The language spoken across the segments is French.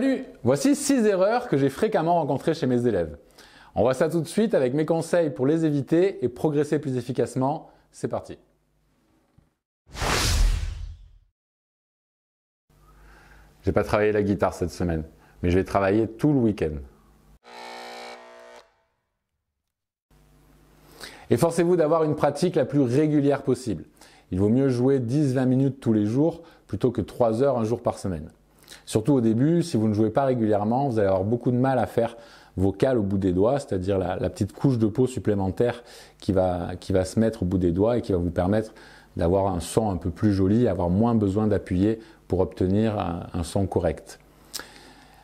Salut Voici 6 erreurs que j'ai fréquemment rencontrées chez mes élèves. On voit ça tout de suite avec mes conseils pour les éviter et progresser plus efficacement. C'est parti J'ai pas travaillé la guitare cette semaine, mais je vais travailler tout le week-end. Efforcez-vous d'avoir une pratique la plus régulière possible. Il vaut mieux jouer 10-20 minutes tous les jours plutôt que 3 heures un jour par semaine. Surtout au début, si vous ne jouez pas régulièrement, vous allez avoir beaucoup de mal à faire vos cales au bout des doigts, c'est-à-dire la, petite couche de peau supplémentaire qui va, qui va se mettre au bout des doigts et qui va vous permettre d'avoir un son un peu plus joli, avoir moins besoin d'appuyer pour obtenir un, son correct.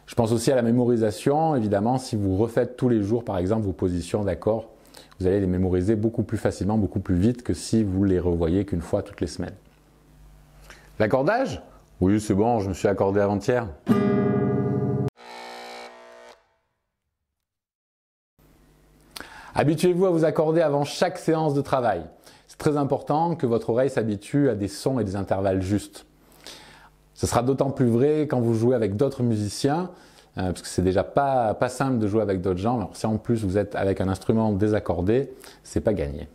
Je pense aussi à la mémorisation. Évidemment, si vous refaites tous les jours, par exemple, vos positions d'accord, vous allez les mémoriser beaucoup plus facilement, beaucoup plus vite que si vous les revoyez qu'une fois toutes les semaines. L'accordage oui, c'est bon, je me suis accordé avant-hier. Habituez-vous à vous accorder avant chaque séance de travail. C'est très important que votre oreille s'habitue à des sons et des intervalles justes. Ce sera d'autant plus vrai quand vous jouez avec d'autres musiciens, puisque euh, parce que c'est déjà pas, pas simple de jouer avec d'autres gens. Alors si en plus vous êtes avec un instrument désaccordé, c'est pas gagné.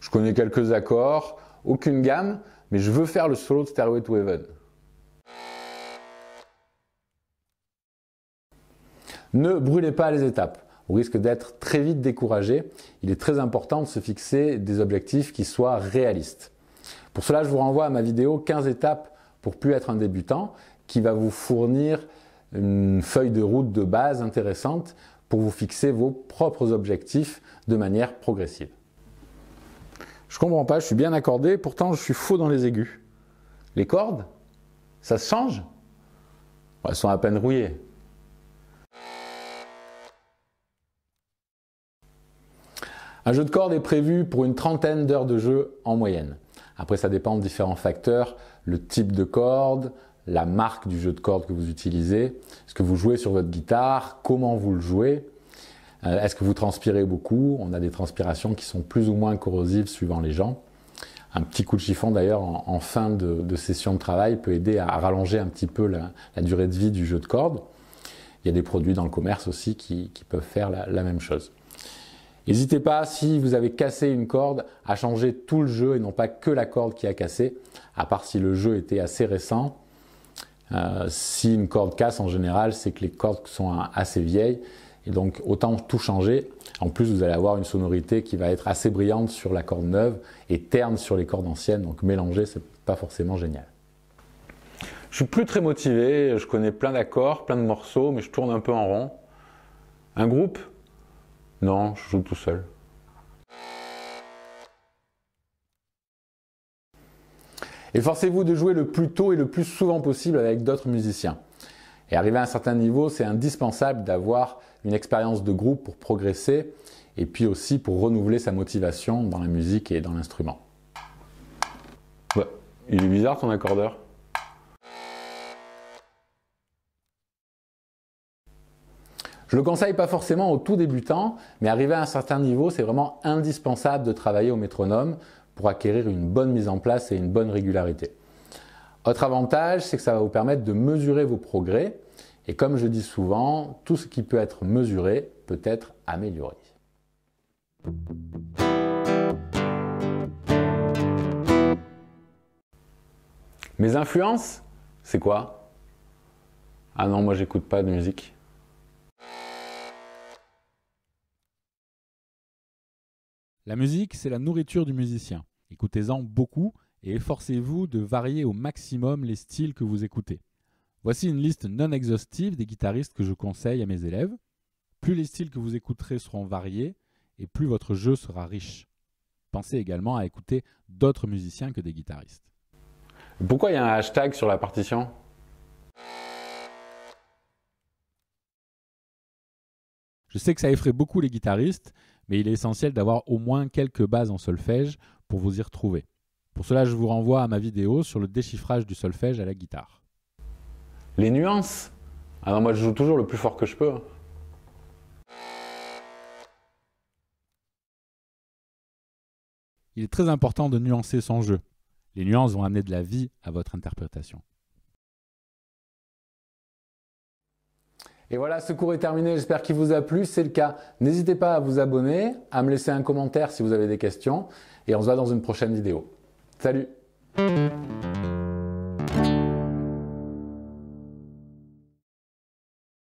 Je connais quelques accords, aucune gamme, mais je veux faire le solo de Stairway to Heaven. Ne brûlez pas les étapes. au risque d'être très vite découragé. Il est très important de se fixer des objectifs qui soient réalistes. Pour cela, je vous renvoie à ma vidéo 15 étapes pour plus être un débutant qui va vous fournir une feuille de route de base intéressante pour vous fixer vos propres objectifs de manière progressive. Je comprends pas, je suis bien accordé, pourtant je suis faux dans les aigus. Les cordes, ça se change bah, Elles sont à peine rouillées. Un jeu de cordes est prévu pour une trentaine d'heures de jeu en moyenne. Après, ça dépend de différents facteurs, le type de corde, la marque du jeu de cordes que vous utilisez, ce que vous jouez sur votre guitare, comment vous le jouez. Euh, est-ce que vous transpirez beaucoup On a des transpirations qui sont plus ou moins corrosives suivant les gens. Un petit coup de chiffon d'ailleurs en, fin de, session de travail peut aider à, rallonger un petit peu la, durée de vie du jeu de cordes. Il y a des produits dans le commerce aussi qui, peuvent faire la, même chose. N'hésitez pas, si vous avez cassé une corde, à changer tout le jeu et non pas que la corde qui a cassé, à part si le jeu était assez récent. Euh, si une corde casse, en général, c'est que les cordes sont assez vieilles. Et donc autant tout changer. En plus, vous allez avoir une sonorité qui va être assez brillante sur la corde neuve et terne sur les cordes anciennes. Donc mélanger, c'est pas forcément génial. Je suis plus très motivé. Je connais plein d'accords, plein de morceaux, mais je tourne un peu en rond. Un groupe Non, je joue tout seul. Efforcez-vous de jouer le plus tôt et le plus souvent possible avec d'autres musiciens. Et arriver à un certain niveau, c'est indispensable d'avoir une expérience de groupe pour progresser et puis aussi pour renouveler sa motivation dans la musique et dans l'instrument. Il est bizarre ton accordeur Je le conseille pas forcément aux tout débutants, mais arrivé à un certain niveau, c'est vraiment indispensable de travailler au métronome pour acquérir une bonne mise en place et une bonne régularité. Autre avantage, c'est que ça va vous permettre de mesurer vos progrès et comme je dis souvent, tout ce qui peut être mesuré peut être amélioré. Mes influences, c'est quoi Ah non, moi j'écoute pas de musique. La musique, c'est la nourriture du musicien. Écoutez-en beaucoup et efforcez-vous de varier au maximum les styles que vous écoutez. Voici une liste non exhaustive des guitaristes que je conseille à mes élèves. Plus les styles que vous écouterez seront variés et plus votre jeu sera riche. Pensez également à écouter d'autres musiciens que des guitaristes. Pourquoi il y a un hashtag sur la partition Je sais que ça effraie beaucoup les guitaristes, mais il est essentiel d'avoir au moins quelques bases en solfège pour vous y retrouver. Pour cela, je vous renvoie à ma vidéo sur le déchiffrage du solfège à la guitare les nuances. Alors ah moi je joue toujours le plus fort que je peux. Hein. Il est très important de nuancer son jeu. Les nuances vont amener de la vie à votre interprétation. Et voilà, ce cours est terminé. J'espère qu'il vous a plu. c'est le cas, n'hésitez pas à vous abonner, à me laisser un commentaire si vous avez des questions. Et on se voit dans une prochaine vidéo. Salut